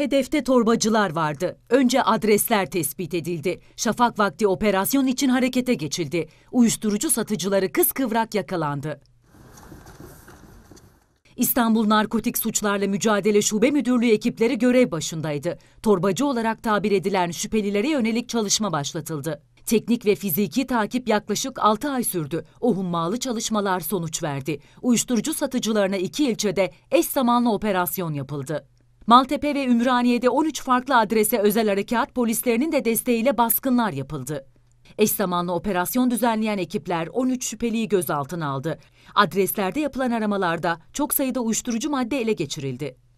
Hedefte torbacılar vardı. Önce adresler tespit edildi. Şafak vakti operasyon için harekete geçildi. Uyuşturucu satıcıları kıskıvrak yakalandı. İstanbul Narkotik Suçlarla Mücadele Şube Müdürlüğü ekipleri görev başındaydı. Torbacı olarak tabir edilen şüphelilere yönelik çalışma başlatıldı. Teknik ve fiziki takip yaklaşık 6 ay sürdü. O hummalı çalışmalar sonuç verdi. Uyuşturucu satıcılarına iki ilçede eş zamanlı operasyon yapıldı. Maltepe ve Ümraniye'de 13 farklı adrese özel harekat polislerinin de desteğiyle baskınlar yapıldı. Eş zamanlı operasyon düzenleyen ekipler 13 şüpheliyi gözaltına aldı. Adreslerde yapılan aramalarda çok sayıda uyuşturucu madde ele geçirildi.